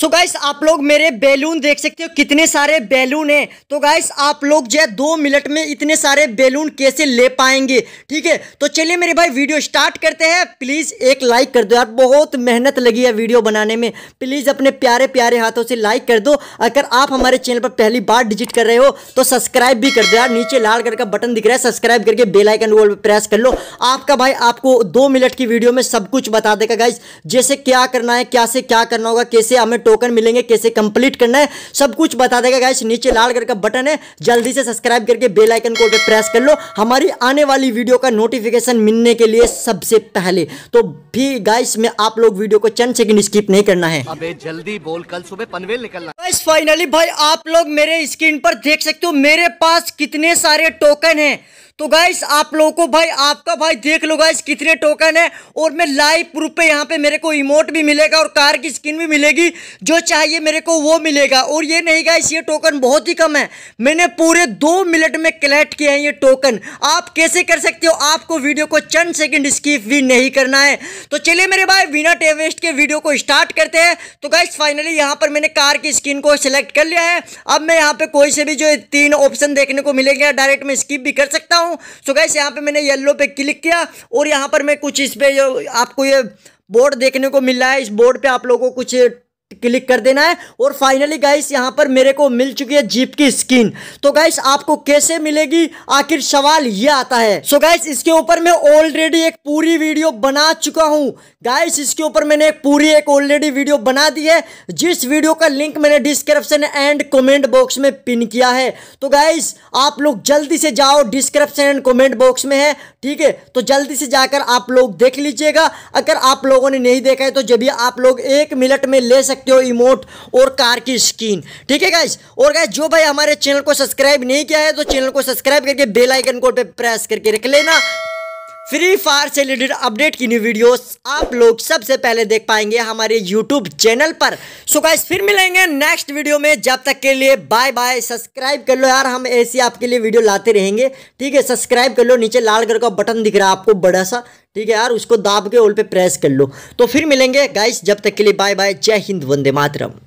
सो so guys आप लोग मेरे बैलून देख सकते हो कितने सारे बैलून हैं तो गाइस आप लोग जो है दो मिनट में इतने सारे बैलून कैसे ले पाएंगे ठीक है तो चलिए मेरे भाई वीडियो स्टार्ट करते हैं प्लीज़ एक लाइक कर दो यार बहुत मेहनत लगी है वीडियो बनाने में प्लीज़ अपने प्यारे प्यारे हाथों से लाइक कर दो अगर आप हमारे चैनल पर पहली बार डिजिट कर रहे हो तो सब्सक्राइब भी कर दो यार नीचे लाल कलर का बटन दिख रहा है सब्सक्राइब करके बेलाइकन गोल पर प्रेस कर लो आपका भाई आपको दो मिनट की वीडियो में सब कुछ बता देगा गाइस जैसे क्या करना है क्या से क्या करना होगा कैसे हमें टोकन मिलेंगे कैसे कंप्लीट करना है सब कुछ बता देगा गाइस नीचे लाल कलर का बटन है जल्दी से सब्सक्राइब करके बेल आइकन को प्रेस कर लो हमारी आने वाली वीडियो का नोटिफिकेशन मिलने के लिए सबसे पहले तो भी गाइस में आप लोग वीडियो को चंद सेकंड स्किप नहीं करना है अबे जल्दी बोल कल सुबह पनवेल निकलना गाइस फाइनली भाई आप लोग मेरे स्क्रीन पर देख सकते हो मेरे पास कितने सारे टोकन है तो गाइस आप लोगों को भाई आपका भाई देख लो गाइस कितने टोकन है और मैं लाइव प्रूफ पे यहाँ पे मेरे को इमोट भी मिलेगा और कार की स्किन भी मिलेगी जो चाहिए मेरे को वो मिलेगा और ये नहीं गाइस ये टोकन बहुत ही कम है मैंने पूरे दो मिनट में कलेक्ट किया है ये टोकन आप कैसे कर सकते हो आपको वीडियो को चंद सेकेंड स्कीप भी नहीं करना है तो चलिए मेरे भाई बिना टेवेस्ट के वीडियो को स्टार्ट करते हैं तो गाइस फाइनली यहाँ पर मैंने कार की स्किन को सिलेक्ट कर लिया है अब मैं यहाँ पर कोई से भी जो तीन ऑप्शन देखने को मिलेगा डायरेक्ट मैं स्किप भी कर सकता हूँ हूँ सो गैस यहाँ पे मैंने येलो पे क्लिक किया और यहाँ पर मैं कुछ इस पर आपको ये बोर्ड देखने को मिल रहा है इस बोर्ड पे आप लोगों को कुछ क्लिक कर देना है और फाइनली गाइस यहां पर मेरे को मिल चुकी है जीप की स्किन तो गाइस आपको कैसे मिलेगी आखिर सवाल ये आता है सो so गाइस इसके ऊपर मैं ऑलरेडी एक पूरी वीडियो बना चुका हूं गाइस इसके ऊपर मैंने एक पूरी एक ऑलरेडी वीडियो बना दी है जिस वीडियो का लिंक मैंने डिस्क्रिप्शन एंड कॉमेंट बॉक्स में पिन किया है तो गाइस आप लोग जल्दी से जाओ डिस्क्रिप्शन एंड कॉमेंट बॉक्स में है ठीक है तो जल्दी से जाकर आप लोग देख लीजिएगा अगर आप लोगों ने नहीं देखा है तो जब आप लोग एक मिनट में ले सकते सकते हो इमोट और कार की स्क्रीन ठीक है गाइज और गाइज जो भाई हमारे चैनल को सब्सक्राइब नहीं किया है तो चैनल को सब्सक्राइब करके बेल आइकन को प्रेस करके रख लेना फ्री फायर से रिलेटेड अपडेट की न्यू वीडियोस आप लोग सबसे पहले देख पाएंगे हमारे यूट्यूब चैनल पर सो गाइस फिर मिलेंगे नेक्स्ट वीडियो में जब तक के लिए बाय बाय सब्सक्राइब कर लो यार हम ऐसी आपके लिए वीडियो लाते रहेंगे ठीक है सब्सक्राइब कर लो नीचे लाल कलर का बटन दिख रहा है आपको बड़ा सा ठीक है यार उसको दाब के ओल पे प्रेस कर लो तो फिर मिलेंगे गाइस जब तक के लिए बाय बाय जय हिंद वंदे मातरम